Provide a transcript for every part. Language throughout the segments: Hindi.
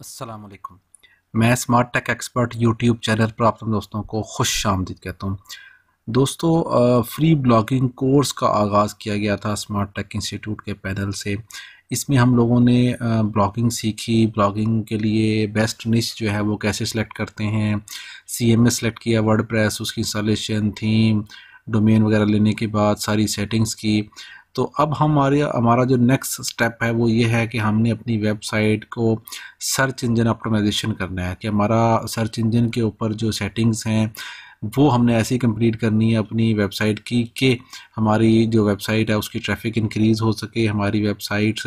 अस्सलाम वालेकुम मैं smart tech expert YouTube channel पर आप सब दोस्तों को खुश आमदीद कहता हूँ दोस्तों फ्री ब्लॉगिंग कोर्स का आगाज़ किया गया था स्मार्ट टेक इंस्टीट्यूट के पैनल से इसमें हम लोगों ने ब्लॉगिंग सीखी ब्लॉगिंग के लिए बेस्ट निश जो है वो कैसे सिलेक्ट करते हैं सी एम एस सेलेक्ट किया वर्ड प्रेस उसकी इंस्टॉलेशन थीम डोमेन वगैरह लेने के बाद सारी सेटिंग्स की तो अब हमारे हमारा जो नेक्स्ट स्टेप है वो ये है कि हमने अपनी वेबसाइट को सर्च इंजन ऑप्टिमाइजेशन करना है कि हमारा सर्च इंजन के ऊपर जो सेटिंग्स हैं वो हमने ऐसी कंप्लीट करनी है अपनी वेबसाइट की कि हमारी जो वेबसाइट है उसकी ट्रैफिक इंक्रीज़ हो सके हमारी वेबसाइट्स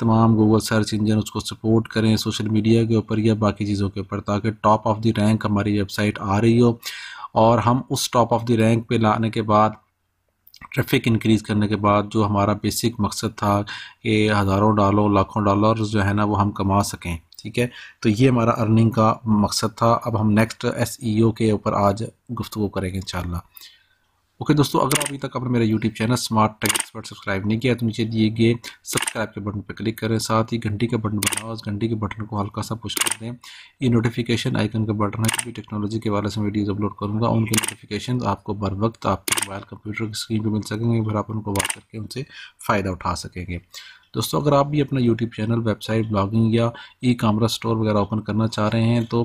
तमाम गूगल सर्च इंजन उसको सपोर्ट करें सोशल मीडिया के ऊपर या बाकी चीज़ों के ऊपर ताकि टॉप ऑफ द रैंक हमारी वेबसाइट आ रही हो और हम उस टॉप ऑफ द रैंक पे लाने के बाद ट्रैफिक इंक्रीज़ करने के बाद जो हमारा बेसिक मकसद था कि हज़ारों डालो लाखों डॉलर जो है ना वो हम कमा सकें ठीक है तो ये हमारा अर्निंग का मकसद था अब हम नेक्स्ट एस ई ओ के ऊपर आज गुफ्तु करेंगे इन ओके दोस्तों अगर अभी तक आपने मेरा YouTube channel smart tech expert subscribe नहीं किया तो मुझे दिए गए सब्सक्राइब के बटन पर क्लिक करें साथ ही घंटी का बटन बनाओ उस घंटी के बटन को हल्का सा पुश कर दें ये नोटिफिकेशन आइकन का बटन है क्योंकि टेक्नोलॉजी के वाले से वीडियोज़ अपलोड करूँगा उनके नोटिफिकेशन आपको बर वक्त आपके मोबाइल कंप्यूटर की स्क्रीन पर मिल सकेंगे फिर आप उनको वॉक करके उनसे फ़ायदा उठा सकेंगे दोस्तों अगर आप भी अपना यूट्यूब चैनल वेबसाइट ब्लॉगिंग या ई कामर्स स्टोर वगैरह ओपन करना चाह रहे हैं तो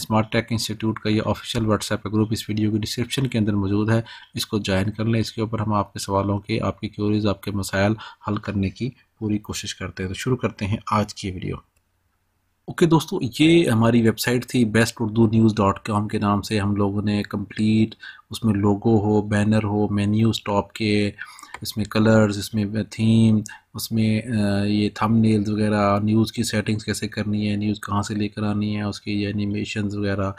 स्मार्ट टेक इंस्टीट्यूट का ये ऑफिशियल व्हाट्सएप ग्रुप इस वीडियो के डिस्क्रिप्शन के अंदर मौजूद है इसको ज्वाइन कर लें इसके ऊपर हम आपके सवालों के आपकी क्यूरीज आपके मसाइल हल करने की पूरी कोशिश करते हैं तो शुरू करते हैं आज की वीडियो ओके okay, दोस्तों ये हमारी वेबसाइट थी best Urdu news dot com के नाम से हम लोगों ने कंप्लीट उसमें लोगो हो बैनर हो मेन्यू स्टॉप के इसमें कलर्स इसमें थीम उसमें ये थंबनेल्स वगैरह न्यूज़ की सेटिंग्स कैसे करनी है न्यूज़ कहाँ से लेकर आनी है उसकी ये एनिमेशन वगैरह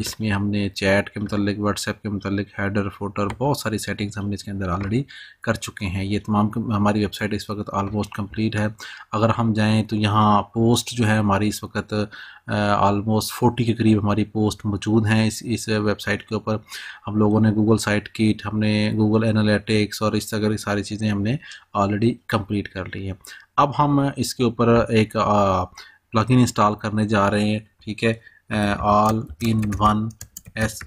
इसमें हमने चैट के मतलब व्हाट्सएप के मतलब हेडर फोटर बहुत सारी सेटिंग्स हमने इसके अंदर ऑलरेडी कर चुके हैं ये तमाम हमारी वेबसाइट इस वक्त आलमोस्ट कंप्लीट है अगर हम जाएँ तो यहाँ पोस्ट जो है हमारी इस वक्त आलमोस्ट फोर्टी के करीब हमारी पोस्ट मौजूद हैं इस इस वेबसाइट के ऊपर हम लोगों ने गूगल साइट किट हमने गूगल एनालिटिक्स और इस तरह की सारी चीज़ें हमने ऑलरेडी कंप्लीट कर ली हैं अब हम इसके ऊपर एक इन इंस्टॉल करने जा रहे हैं ठीक है ऑल इन वन एस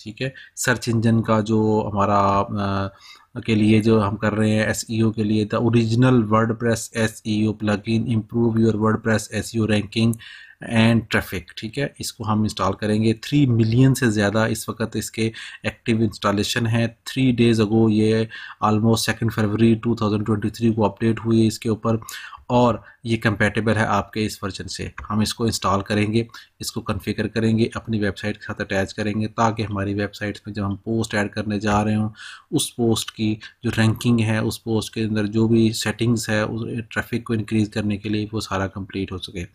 ठीक है सर्च इंजन का जो हमारा आ, के लिए जो हम कर रहे हैं एस e के लिए the original WordPress S E O plugin improve your WordPress S ranking and traffic ठीक है इसको हम इंस्टॉल करेंगे थ्री मिलियन से ज़्यादा इस वक्त इसके एक्टिव इंस्टॉलेशन है थ्री डेज़ अगो ये आलमोस्ट सेकेंड फरवरी 2023 को अपडेट हुई है इसके ऊपर और ये कंपेटेबल है आपके इस वर्जन से हम इसको इंस्टॉल करेंगे इसको कन्फिगर करेंगे अपनी वेबसाइट के साथ अटैच करेंगे ताकि हमारी वेबसाइट में जब हम पोस्ट ऐड करने जा रहे हों उस पोस्ट की जो रैंकिंग है उस पोस्ट के अंदर जो भी सेटिंग्स है उस ट्रैफिक को इंक्रीज़ करने के लिए वो सारा कंप्लीट हो सके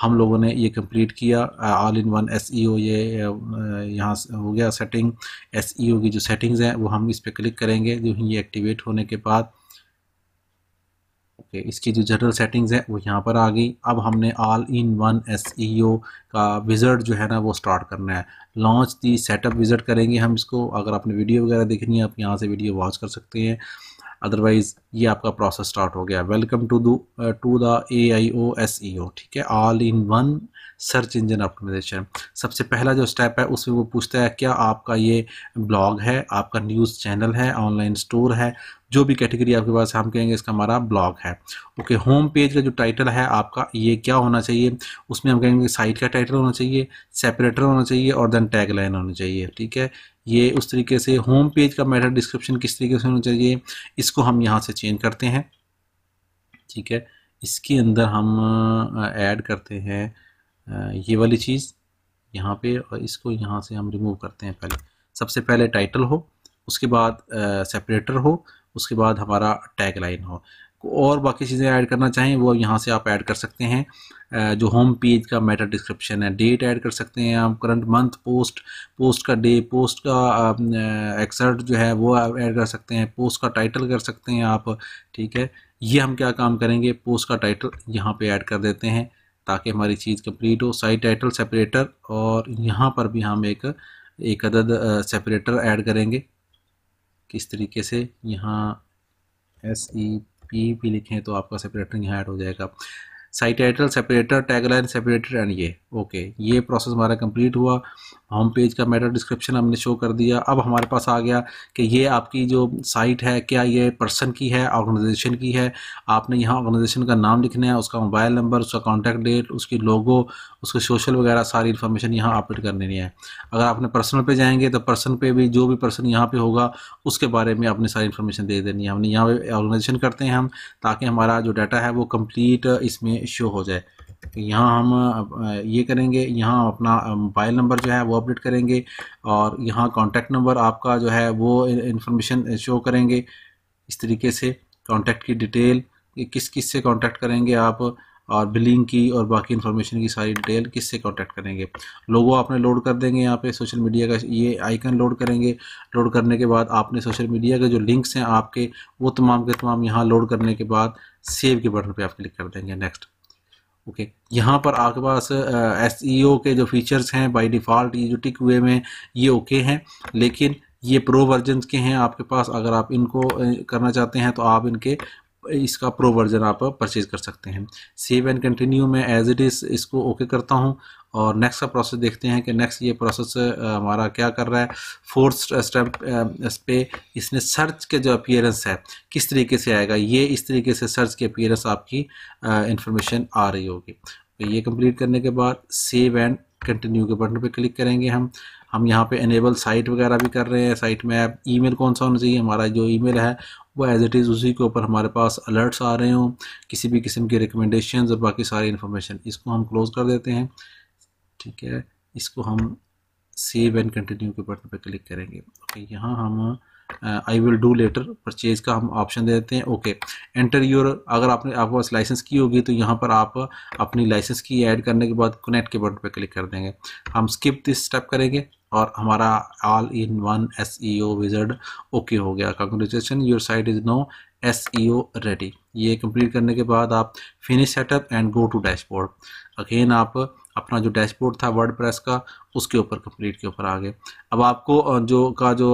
हम लोगों ने ये कंप्लीट किया all in one S E O ये यहाँ हो गया सेटिंग एस e की जो सेटिंग्स हैं वो हम इस पर क्लिक करेंगे जो ये एक्टिवेट होने के बाद ओके इसकी जो जनरल सेटिंग्स है वो यहाँ पर आ गई अब हमने all in one S E O का विज़र्ड जो है ना वो स्टार्ट करना है लॉन्च दी सेटअप विज़िट करेंगे हम इसको अगर आपने वीडियो वगैरह देखनी है आप यहाँ से वीडियो वॉच कर सकते हैं अदरवाइज ये आपका प्रोसेस स्टार्ट हो गया welcome to to the A I O S E O ठीक है all in one search engine optimisation सबसे पहला जो स्टेप है उसमें वो पूछता है क्या आपका ये ब्लॉग है आपका न्यूज़ चैनल है ऑनलाइन स्टोर है जो भी कैटेगरी आपके पास हम कहेंगे इसका हमारा ब्लॉग है ओके होम पेज का जो टाइटल है आपका ये क्या होना चाहिए उसमें हम कहेंगे साइट का टाइटल होना चाहिए सेपरेटर होना चाहिए और देन टैग लाइन होना चाहिए ठीक है ये उस तरीके से होम पेज का मेटा डिस्क्रिप्शन किस तरीके से होना चाहिए इसको हम यहाँ से चेंज करते हैं ठीक है इसके अंदर हम ऐड करते हैं ये वाली चीज़ यहाँ पे और इसको यहाँ से हम रिमूव करते हैं पहले सबसे पहले टाइटल हो उसके बाद सेपरेटर हो उसके बाद हमारा टैग लाइन हो और बाकी चीज़ें ऐड करना चाहें वो यहाँ से आप ऐड कर सकते हैं जो होम पेज का मेटा डिस्क्रिप्शन है डेट ऐड कर सकते हैं आप करंट मंथ पोस्ट पोस्ट का डे पोस्ट का एक्सर्ट जो है वो ऐड कर सकते हैं पोस्ट का टाइटल कर सकते हैं आप ठीक है ये हम क्या काम करेंगे पोस्ट का टाइटल यहाँ पे ऐड कर देते हैं ताकि हमारी चीज़ कंप्लीट हो साइट टाइटल सेपरेटर और यहाँ पर भी हम एक एक अदद सेपरेटर ऐड करेंगे किस तरीके से यहाँ S E e P e भी लिखें तो आपका यहाँ ऐड हो जाएगा site title separator tagline separator and ये ओके ये प्रोसेस हमारा कंप्लीट हुआ होम पेज का मेटा डिस्क्रिप्शन हमने शो कर दिया अब हमारे पास आ गया कि ये आपकी जो साइट है क्या ये पर्सन की है ऑर्गेनाइजेशन की है आपने यहाँ ऑर्गेनाइजेशन का नाम लिखना है उसका मोबाइल नंबर उसका कॉन्टैक्ट डेट उसकी लोगो उसके सोशल वगैरह सारी इन्फॉर्मेशन यहाँ अपडेट कर देनी है अगर आपने पर्सनल पे जाएंगे तो पर्सन पे भी जो भी पर्सन यहाँ पे होगा उसके बारे में आपने सारी इन्फॉर्मेशन दे देनी है हमने यहाँ पे ऑर्गेनाइजेशन करते हैं हम ताकि हमारा जो डाटा है वो कम्प्लीट इसमें शो हो जाए यहाँ हम ये करेंगे यहाँ अपना मोबाइल नंबर जो है वो अपडेट करेंगे और यहाँ कॉन्टैक्ट नंबर आपका जो है वो इन्फॉर्मेशन शो करेंगे इस तरीके से कॉन्टैक्ट की डिटेल किस किस से कॉन्टैक्ट करेंगे आप और बिलिंग की और बाकी इन्फॉर्मेशन की सारी डिटेल किससे कॉन्टैक्ट करेंगे लोगों आपने लोड कर देंगे यहाँ पे सोशल मीडिया का ये आइकन लोड करेंगे लोड करने के बाद आपने सोशल मीडिया के जो लिंक्स हैं आपके वो तमाम के तमाम यहाँ लोड करने के बाद सेव के बटन पर आप क्लिक कर देंगे नेक्स्ट ओके okay. यहाँ पर आपके पास एस e के जो फीचर्स हैं बाय डिफ़ॉल्ट ये जो टिक हुए में ये ओके okay हैं लेकिन ये प्रो वर्जन के हैं आपके पास अगर आप इनको करना चाहते हैं तो आप इनके इसका प्रो वर्जन आप परचेज कर सकते हैं सेव एंड कंटिन्यू में एज इट इज़ इसको ओके okay करता हूँ और नेक्स्ट का प्रोसेस देखते हैं कि नेक्स्ट ये प्रोसेस हमारा क्या कर रहा है फोर्थ स्टेप इस पे इसने सर्च के जो अपियरेंस है किस तरीके से आएगा ये इस तरीके से सर्च के अपियरेंस आपकी इंफॉर्मेशन आ रही होगी तो ये कंप्लीट करने के बाद सेव एंड कंटिन्यू के बटन पे क्लिक करेंगे हम हम यहाँ पे इनेबल साइट वगैरह भी कर रहे हैं साइट में ई ईमेल कौन सा होना चाहिए हमारा जो ईमेल है वह एज़ इट इज़ उसी के ऊपर हमारे पास अलर्ट्स आ रहे हों किसी भी किस्म की रिकमेंडेशन और बाकी सारी इन्फॉर्मेशन इसको हम क्लोज़ कर देते हैं ठीक है इसको हम सेव एंड कंटिन्यू के बटन पर क्लिक करेंगे ओके यहाँ हम I will do later purchase का हम ऑप्शन दे देते हैं ओके एंटर योर अगर आपने आपके पास लाइसेंस की होगी तो यहाँ पर आप अपनी लाइसेंस की ऐड करने के बाद कनेक्ट के बटन पर क्लिक कर देंगे हम स्किप दिस स्टेप करेंगे और हमारा all in one S E O wizard okay हो गया congratulations your site is now S E O ready ये कंप्लीट करने के बाद आप finish setup and go to dashboard again आप अपना जो डैशबोर्ड था वर्ड प्रेस का उसके ऊपर कंप्लीट के ऊपर आ गए अब आपको जो का जो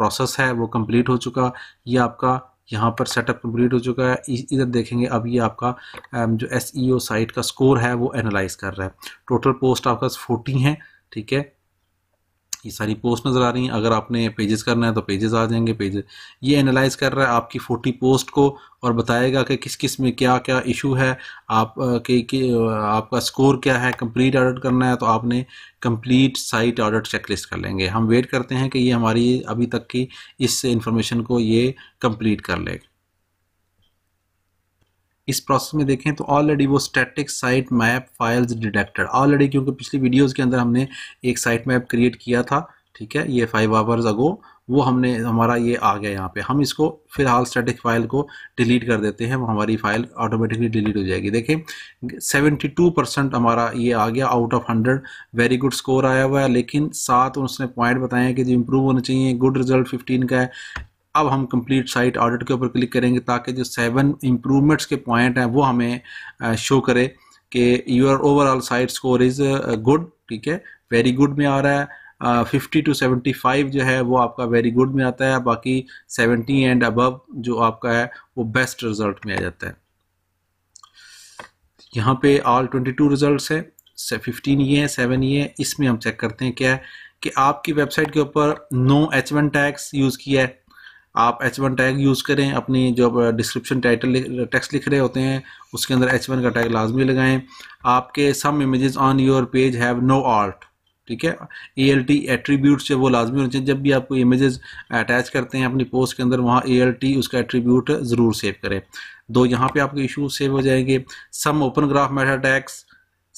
प्रोसेस है वो कंप्लीट हो चुका ये आपका यहाँ पर सेटअप कंप्लीट हो चुका है इधर देखेंगे अब ये आपका जो एस साइट का स्कोर है वो एनालाइज कर रहा है टोटल पोस्ट आपका फोर्टी है ठीक है ये सारी पोस्ट नज़र आ रही हैं अगर आपने पेजेस करना है तो पेजेस आ जाएंगे पेजेस ये एनालाइज कर रहा है आपकी फोर्टी पोस्ट को और बताएगा कि किस किस में क्या क्या इशू है आप के, के आपका स्कोर क्या है कंप्लीट ऑडिट करना है तो आपने कंप्लीट साइट ऑडिट चेकलिस्ट कर लेंगे हम वेट करते हैं कि ये हमारी अभी तक की इस इंफॉर्मेशन को ये कम्प्लीट कर लेगा इस प्रोसेस में देखें तो ऑलरेडी वो static site map files detected already क्योंकि पिछली वीडियोज़ के अंदर हमने एक साइट मैप क्रिएट किया था ठीक है ये फाइव आवर्स अगो वो हमने हमारा ये आ गया यहाँ पे हम इसको फिलहाल स्टैटिक फाइल को डिलीट कर देते हैं वो हमारी फाइल ऑटोमेटिकली डिलीट हो जाएगी देखें 72 परसेंट हमारा ये आ गया out of 100 very good score आया हुआ है लेकिन साथ उसने पॉइंट बताया कि जो इम्प्रूव होना चाहिए गुड रिजल्ट 15 का है अब हम कंप्लीट साइट ऑडिट के ऊपर क्लिक करेंगे ताकि जो सेवन इम्प्रूवमेंट्स के पॉइंट हैं वो हमें शो करे कि your overall site score is good ठीक है वेरी गुड में आ रहा है फिफ्टी टू सेवेंटी फाइव जो है वो आपका वेरी गुड में आता है बाकी सेवेंटी एंड अबव जो आपका है वो बेस्ट रिजल्ट में आ जाता है यहाँ पे ऑल ट्वेंटी टू रिजल्ट है फिफ्टीन ये है सेवन ये इसमें हम चेक करते हैं क्या है कि आपकी वेबसाइट के ऊपर no H one tags use किया है आप एच वन टैग यूज़ करें अपनी जो डिस्क्रिप्शन टाइटल टेक्स्ट लिख रहे होते हैं उसके अंदर एच वन का टैग लाजमी लगाएं आपके some images on your page have no alt ठीक है ए एल टी एट्रीब्यूट से वो लाजमी होने चाहिए जब भी आप कोई इमेजेस अटैच करते हैं अपनी पोस्ट के अंदर वहाँ ए एल टी उसका एट्रीब्यूट ज़रूर सेव करें दो यहाँ पे आपके इशू सेव हो जाएंगे some open graph meta tags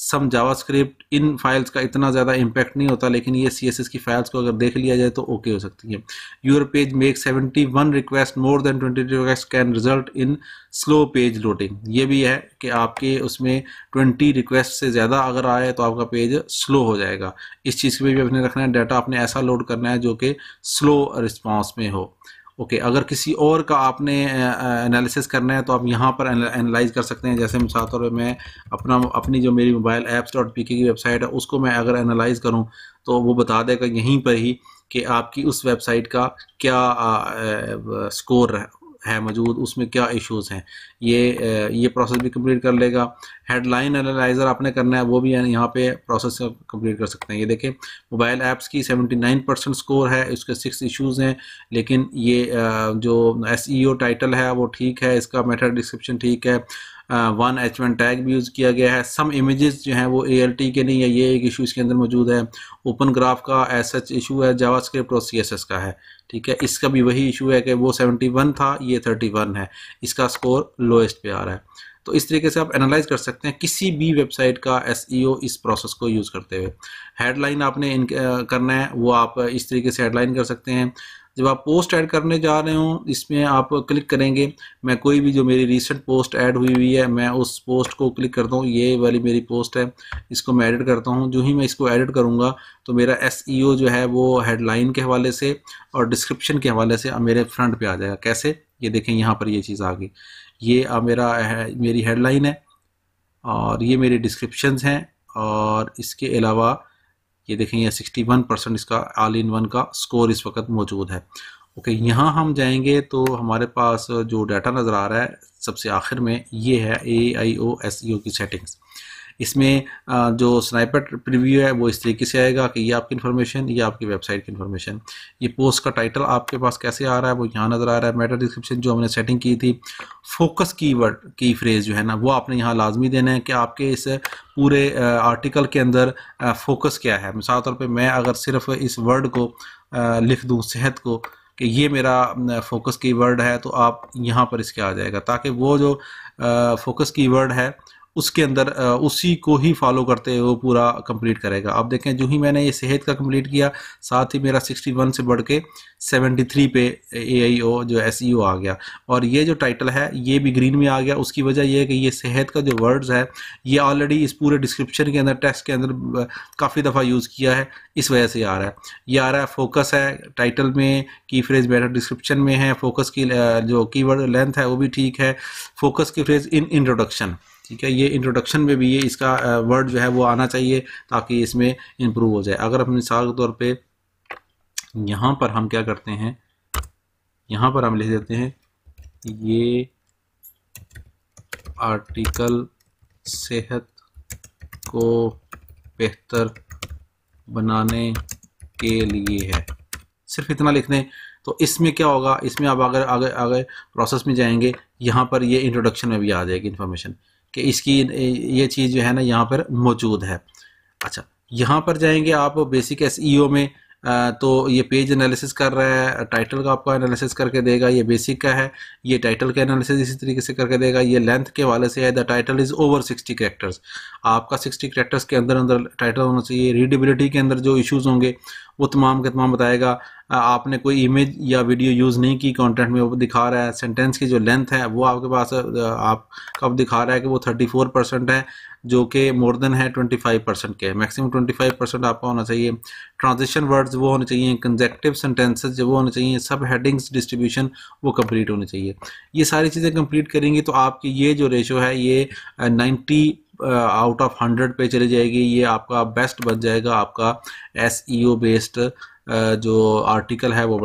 some JavaScript इन फाइल्स का इतना ज़्यादा इम्पैक्ट नहीं होता लेकिन ये सी की फाइल्स को अगर देख लिया जाए तो ओके okay हो सकती है your page make 71 request more than twenty request can result in slow page loading ये भी है कि आपके उसमें 20 रिक्वेस्ट से ज़्यादा अगर आए तो आपका पेज स्लो हो जाएगा इस चीज़ के भी, भी अपने रखना है डाटा आपने ऐसा लोड करना है जो कि स्लो रिस्पॉन्स में हो ओके okay, अगर किसी और का आपने एनालिसिस करना है तो आप यहाँ पर एनालाइज कर सकते हैं जैसे मिसाल तौर पर मैं अपना अपनी जो मेरी मोबाइल ऐप्स डॉट पी की वेबसाइट है उसको मैं अगर एनालाइज करूँ तो वो बता देगा यहीं पर ही कि आपकी उस वेबसाइट का क्या आ, आ, स्कोर है मौजूद उसमें क्या इश्यूज़ हैं ये ये प्रोसेस भी कंप्लीट कर लेगा हेडलाइन एनालाइज़र आपने करना है वो भी यहाँ पे प्रोसेस कंप्लीट कर सकते हैं ये देखें मोबाइल ऐप्स की 79 परसेंट स्कोर है उसके सिक्स इश्यूज़ हैं लेकिन ये जो एस टाइटल e है वो ठीक है इसका मेथड डिस्क्रिप्शन ठीक है वन एच वन टैग भी यूज़ किया गया है सम इमेजेस जो हैं वो ए एल टी के नहीं है ये एक इशू इसके अंदर मौजूद है ओपन ग्राफ का एस एच इशू है जावा स्क्रिप्ट और सी एस एस का है ठीक है इसका भी वही इशू है कि वो सेवेंटी वन था ये थर्टी वन है इसका स्कोर लोएस्ट पे आ रहा है तो इस तरीके से आप एनालाइज कर सकते हैं किसी भी वेबसाइट का एस e इस प्रोसेस को यूज़ करते हुए हेडलाइन आपने करना है वो आप इस तरीके से हेडलाइन कर सकते हैं जब आप पोस्ट ऐड करने जा रहे हो इसमें आप क्लिक करेंगे मैं कोई भी जो मेरी रिसेंट पोस्ट ऐड हुई हुई है मैं उस पोस्ट को क्लिक करता हूँ ये वाली मेरी पोस्ट है इसको मैं एडिट करता हूँ जो ही मैं इसको एडिट करूँगा तो मेरा एस e जो है वो हेडलाइन के हवाले से और डिस्क्रिप्शन के हवाले से मेरे फ्रंट पर आ जाएगा कैसे ये देखें यहाँ पर ये चीज़ आ गई ये अब मेरा है, मेरी हेडलाइन है और ये मेरे डिस्क्रिप्शन हैं और इसके अलावा ये देखें ये 61 परसेंट इसका ऑल इन वन का स्कोर इस वक्त मौजूद है ओके यहाँ हम जाएंगे तो हमारे पास जो डाटा नज़र आ रहा है सबसे आखिर में ये है A I O S E ओ की सेटिंग्स इसमें जो स्नाइपर प्रीव्यू है वो इस तरीके से आएगा कि ये आपकी इन्फॉर्मेशन ये आपकी वेबसाइट की इन्फॉर्मेशन ये पोस्ट का टाइटल आपके पास कैसे आ रहा है वो यहाँ नज़र आ रहा है मेटा डिस्क्रिप्शन जो हमने सेटिंग की थी फोकस की वर्ड की फ्रेज़ जो है ना वो आपने यहाँ लाजमी देना है कि आपके इस पूरे आर्टिकल के अंदर फोकस क्या है मिसाल तौर पर मैं अगर सिर्फ इस वर्ड को लिख दूँ सेहत को कि ये मेरा फोकस कीवर्ड है तो आप यहाँ पर इसके आ जाएगा ताकि वो जो फोकस कीवर्ड है उसके अंदर उसी को ही फॉलो करते हुए पूरा कंप्लीट करेगा आप देखें जो ही मैंने ये सेहत का कंप्लीट किया साथ ही मेरा 61 से बढ़ के सेवेंटी पे ए जो एस e आ गया और ये जो टाइटल है ये भी ग्रीन में आ गया उसकी वजह यह है कि ये सेहत का जो वर्ड्स है ये ऑलरेडी इस पूरे डिस्क्रिप्शन के अंदर टेक्स्ट के अंदर काफ़ी दफ़ा यूज़ किया है इस वजह से आ रहा है ये आ रहा है फोकस है टाइटल में की फ्रेज बेटर डिस्क्रिप्शन में है फोकस की जो की लेंथ है वो भी ठीक है फोकस की फ्रेज इन इंट्रोडक्शन ठीक है ये इंट्रोडक्शन में भी ये इसका वर्ड जो है वो आना चाहिए ताकि इसमें इम्प्रूव हो जाए अगर हम मिसाल के तौर पर यहाँ पर हम क्या करते हैं यहाँ पर हम लिख देते हैं ये आर्टिकल सेहत को बेहतर बनाने के लिए है सिर्फ इतना लिख दें तो इसमें क्या होगा इसमें आप अगर आगे आगे प्रोसेस में जाएंगे यहाँ पर ये इंट्रोडक्शन में भी आ जाएगी इन्फॉर्मेशन कि इसकी ये चीज़ जो है ना यहाँ पर मौजूद है अच्छा यहाँ पर जाएंगे आप बेसिक एस e में तो ये पेज एनालिसिस कर रहा है टाइटल का आपका एनालिसिस करके देगा ये बेसिक का है ये टाइटल का एनालिसिस इसी तरीके से करके देगा ये लेंथ के वाले से है the title is over sixty characters आपका सिक्सटी करेक्टर्स के अंदर अंदर टाइटल होना चाहिए रीडेबिलिटी के अंदर जो इश्यूज़ होंगे वो तमाम का तमाम बताएगा आपने कोई इमेज या वीडियो यूज़ नहीं की कंटेंट में वो दिखा रहा है सेंटेंस की जो लेंथ है वो आपके पास आप कब दिखा रहा है कि वो 34 परसेंट है जो कि मोर देन है 25 परसेंट के मैक्सिमम 25 परसेंट आपका होना चाहिए ट्रांजिशन वर्ड्स वो होने चाहिए कंजेक्टिव सेंटेंसेज वो होने चाहिए सब हेडिंग्स डिस्ट्रीब्यूशन वो कम्प्लीट होने चाहिए ये सारी चीज़ें कम्प्लीट करेंगी तो आपकी ये जो रेशो है ये नाइन्टी आउट ऑफ हंड्रेड पे चली जाएगी ये आपका बेस्ट बन जाएगा आपका एस बेस्ड e uh, जो आर्टिकल है वो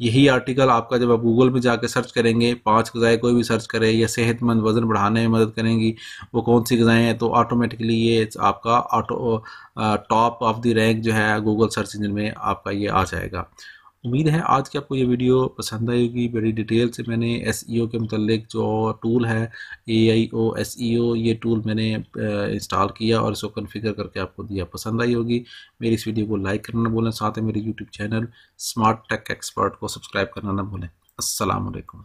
यही आर्टिकल आपका जब आप गूगल पर जाके सर्च करेंगे पांच गज़ाएँ कोई भी सर्च करे या सेहतमंद वज़न बढ़ाने में मदद करेंगी वो कौन सी गज़ाएँ हैं तो ऑटोमेटिकली ये आपका auto top of the rank जो है गूगल सर्च इंजन में आपका ये आ जाएगा उम्मीद है आज की आपको ये वीडियो पसंद आएगी बड़ी डिटेल से मैंने एस e के मतलब जो टूल है ए आई ओ एस ये टूल मैंने इंस्टॉल किया और इसको कन्फिगर करके आपको दिया पसंद आई होगी मेरी इस वीडियो को लाइक करना ना भूलें साथ ही मेरे YouTube channel smart tech expert को सब्सक्राइब करना ना भूलें असलकम